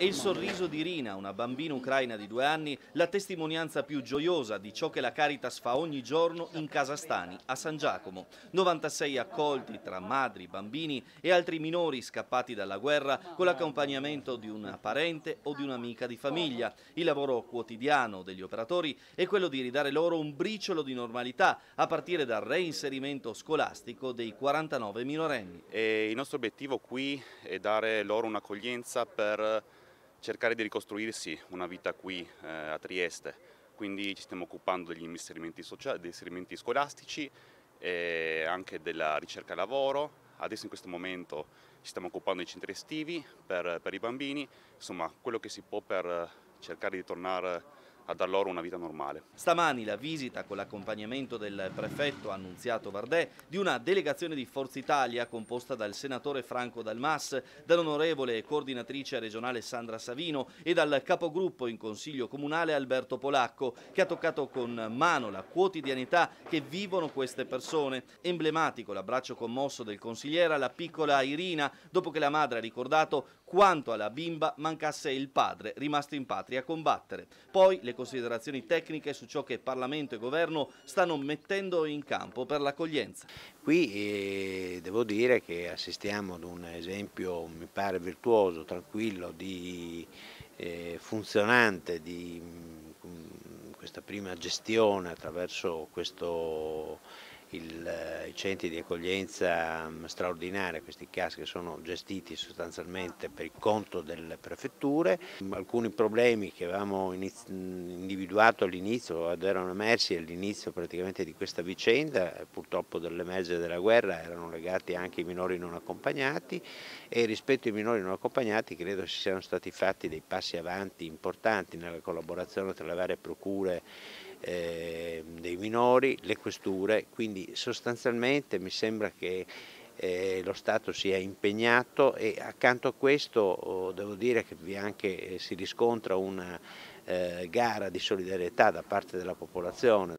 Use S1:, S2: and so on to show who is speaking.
S1: E il sorriso di Rina, una bambina ucraina di due anni, la testimonianza più gioiosa di ciò che la Caritas fa ogni giorno in Casastani, a San Giacomo. 96 accolti tra madri, bambini e altri minori scappati dalla guerra con l'accompagnamento di una parente o di un'amica di famiglia. Il lavoro quotidiano degli operatori è quello di ridare loro un briciolo di normalità, a partire dal reinserimento scolastico dei 49 minorenni.
S2: E il nostro obiettivo qui è dare loro un'accoglienza per per eh, cercare di ricostruirsi una vita qui eh, a Trieste. Quindi ci stiamo occupando degli inserimenti, sociali, degli inserimenti scolastici e anche della ricerca lavoro. Adesso in questo momento ci stiamo occupando dei centri estivi per, per i bambini, insomma quello che si può per eh, cercare di tornare a dar loro
S1: una vita normale. Stamani la visita con l'accompagnamento del prefetto Annunziato Vardè di una delegazione di Forza Italia composta dal senatore Franco Dalmas, dall'onorevole coordinatrice regionale Sandra Savino e dal capogruppo in consiglio comunale Alberto Polacco che ha toccato con mano la quotidianità che vivono queste persone. Emblematico l'abbraccio commosso del consigliere alla piccola Irina dopo che la madre ha ricordato quanto alla bimba mancasse il padre rimasto in patria a combattere. Poi le considerazioni tecniche su ciò che Parlamento e Governo stanno mettendo in campo per l'accoglienza.
S3: Qui eh, devo dire che assistiamo ad un esempio, mi pare, virtuoso, tranquillo, di, eh, funzionante di mm, questa prima gestione attraverso questo il, eh, i centri di accoglienza mm, straordinaria, questi CAS che sono gestiti sostanzialmente per il conto delle prefetture. Mm, alcuni problemi che avevamo mm, individuato all'inizio, erano emersi all'inizio praticamente di questa vicenda, eh, purtroppo dell'emergere della guerra, erano legati anche ai minori non accompagnati e rispetto ai minori non accompagnati credo si siano stati fatti dei passi avanti importanti nella collaborazione tra le varie procure eh, dei minori, le questure, quindi sostanzialmente mi sembra che eh, lo Stato sia impegnato e accanto a questo oh, devo dire che vi anche, eh, si riscontra una eh, gara di solidarietà da parte della popolazione.